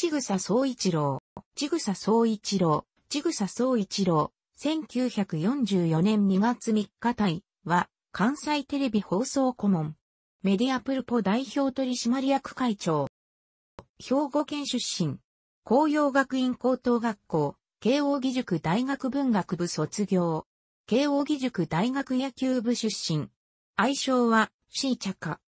ちぐさ総一郎、ちぐさ総一郎、ちぐさ総一郎、1944年2月3日対は、関西テレビ放送顧問、メディアプルポ代表取締役会長、兵庫県出身、紅葉学院高等学校、慶応義塾大学文学部卒業、慶応義塾大学野球部出身、愛称は、シーチャカ。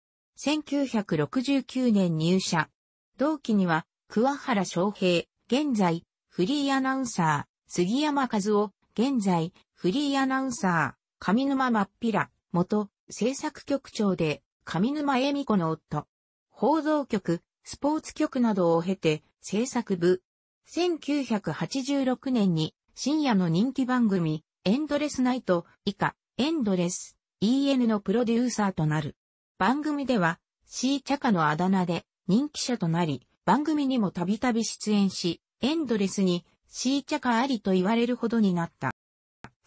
1969年入社。同期には、桑原昌平、現在、フリーアナウンサー、杉山和夫、現在、フリーアナウンサー、上沼真っ平、元、制作局長で、上沼恵美子の夫。報道局、スポーツ局などを経て、制作部。1986年に、深夜の人気番組、エンドレスナイト、以下、エンドレス、EN のプロデューサーとなる。番組では、C チャカのあだ名で、人気者となり、番組にもたびたび出演し、エンドレスにシーチャカありと言われるほどになった。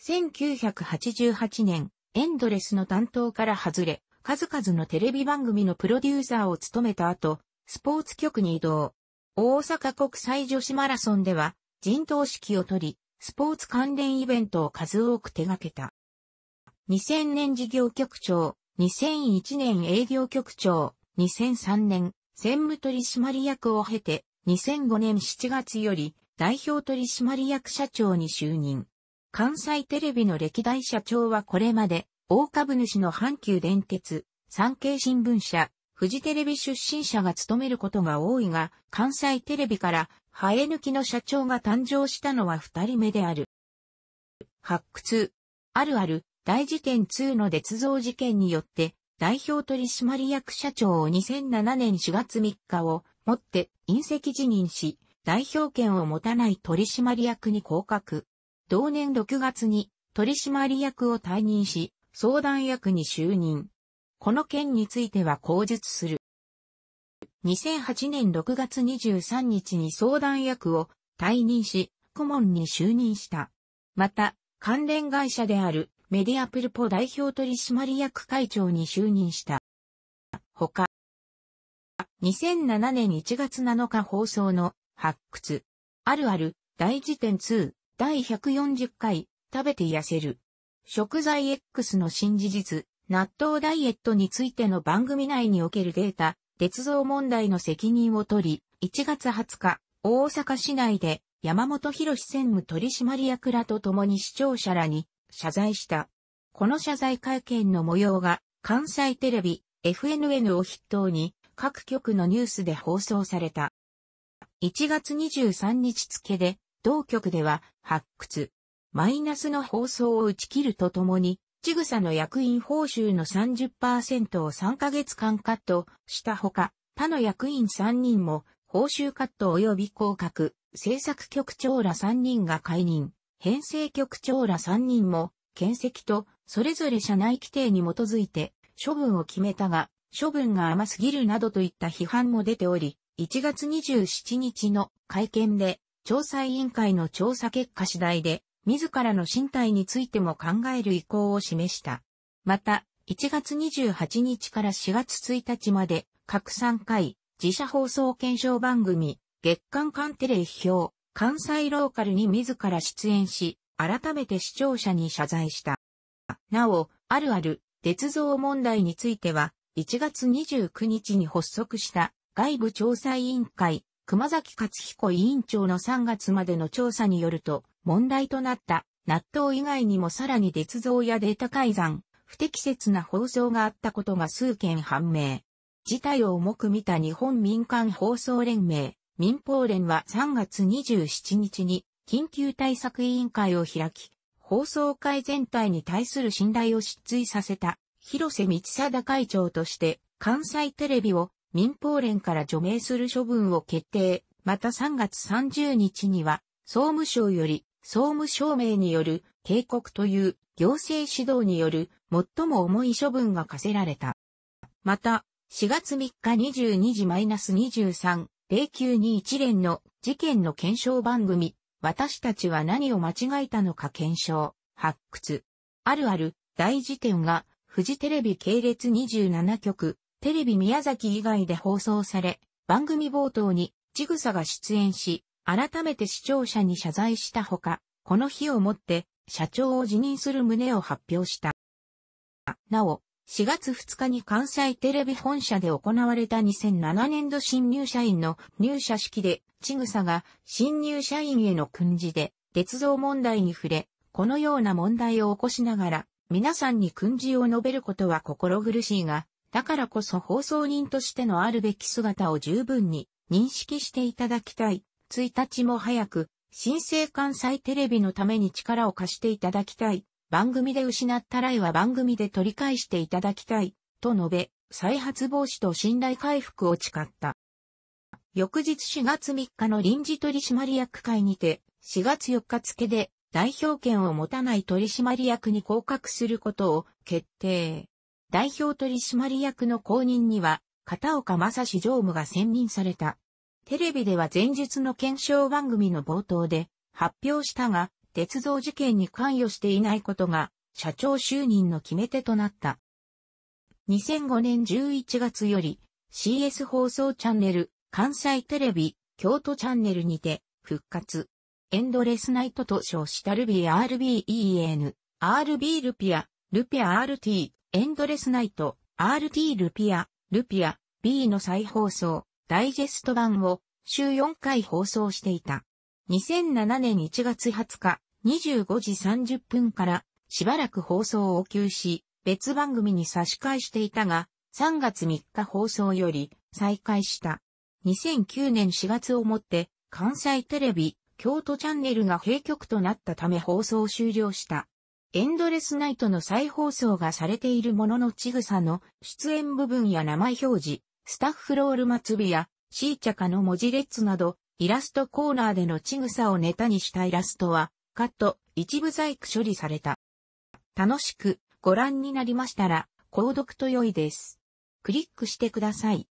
1988年、エンドレスの担当から外れ、数々のテレビ番組のプロデューサーを務めた後、スポーツ局に移動。大阪国際女子マラソンでは、人頭指揮を取り、スポーツ関連イベントを数多く手掛けた。2000年事業局長、2001年営業局長、2003年専務取締役を経て、2005年7月より代表取締役社長に就任。関西テレビの歴代社長はこれまで、大株主の阪急電鉄、産経新聞社、富士テレビ出身者が務めることが多いが、関西テレビから生え抜きの社長が誕生したのは二人目である。発掘。あるある、大事件2の捏造事件によって、代表取締役社長を2007年4月3日をもって隕石辞任し、代表権を持たない取締役に降格。同年6月に取締役を退任し、相談役に就任。この件については口述する。2008年6月23日に相談役を退任し、顧問に就任した。また、関連会社であるメディアプルポ代表取締役会長に就任した。ほか、2007年1月7日放送の発掘、あるある、大辞典2、第140回、食べて痩せる。食材 X の新事実、納豆ダイエットについての番組内におけるデータ、鉄道問題の責任を取り、1月20日、大阪市内で山本博専務取締役らと共に視聴者らに謝罪した。この謝罪会見の模様が関西テレビ、FNN を筆頭に各局のニュースで放送された。1月23日付で同局では発掘、マイナスの放送を打ち切るとともに、ちぐさの役員報酬の30%を3ヶ月間カットしたほか、他の役員3人も報酬カット及び降格、政策局長ら3人が解任。編成局長ら3人も、検責と、それぞれ社内規定に基づいて、処分を決めたが、処分が甘すぎるなどといった批判も出ており、1月27日の会見で、調査委員会の調査結果次第で、自らの身体についても考える意向を示した。また、1月28日から4月1日まで、各3回、自社放送検証番組、月間鑑定例表、関西ローカルに自ら出演し、改めて視聴者に謝罪した。なお、あるある、鉄造問題については、1月29日に発足した外部調査委員会、熊崎勝彦委員長の3月までの調査によると、問題となった納豆以外にもさらに鉄造やデータ改ざん、不適切な放送があったことが数件判明。事態を重く見た日本民間放送連盟、民放連は3月27日に緊急対策委員会を開き、放送会全体に対する信頼を失墜させた広瀬道貞会長として関西テレビを民放連から除名する処分を決定。また3月30日には総務省より総務省名による警告という行政指導による最も重い処分が課せられた。また4月3日22時 -23 0921連の事件の検証番組、私たちは何を間違えたのか検証、発掘。あるある、大辞典が、フジテレビ系列27局、テレビ宮崎以外で放送され、番組冒頭に、ちぐさが出演し、改めて視聴者に謝罪したほか、この日をもって、社長を辞任する旨を発表した。なお、4月2日に関西テレビ本社で行われた2007年度新入社員の入社式で、ちぐさが新入社員への訓示で、鉄道問題に触れ、このような問題を起こしながら、皆さんに訓示を述べることは心苦しいが、だからこそ放送人としてのあるべき姿を十分に認識していただきたい。1日も早く、新生関西テレビのために力を貸していただきたい。番組で失った来は番組で取り返していただきたい、と述べ、再発防止と信頼回復を誓った。翌日4月3日の臨時取締役会にて、4月4日付で代表権を持たない取締役に降格することを決定。代表取締役の後任には、片岡正史常務が選任された。テレビでは前述の検証番組の冒頭で発表したが、鉄道事件に関与していないことが、社長就任の決め手となった。2005年11月より、CS 放送チャンネル、関西テレビ、京都チャンネルにて、復活。エンドレスナイトと称したルビー RBEN、RB ルピア、ルピア RT、エンドレスナイト、RT ルピア、ルピア、B の再放送、ダイジェスト版を週4回放送していた。2007年1月20日、25時30分からしばらく放送を休止、別番組に差し替えしていたが、3月3日放送より再開した。2009年4月をもって関西テレビ、京都チャンネルが閉局となったため放送終了した。エンドレスナイトの再放送がされているもののちぐさの出演部分や名前表示、スタッフロール祭りやシーチャカの文字列などイラストコーナーでのちぐさをネタにしたイラストはカット、一部在庫処理された。楽しくご覧になりましたら、購読と良いです。クリックしてください。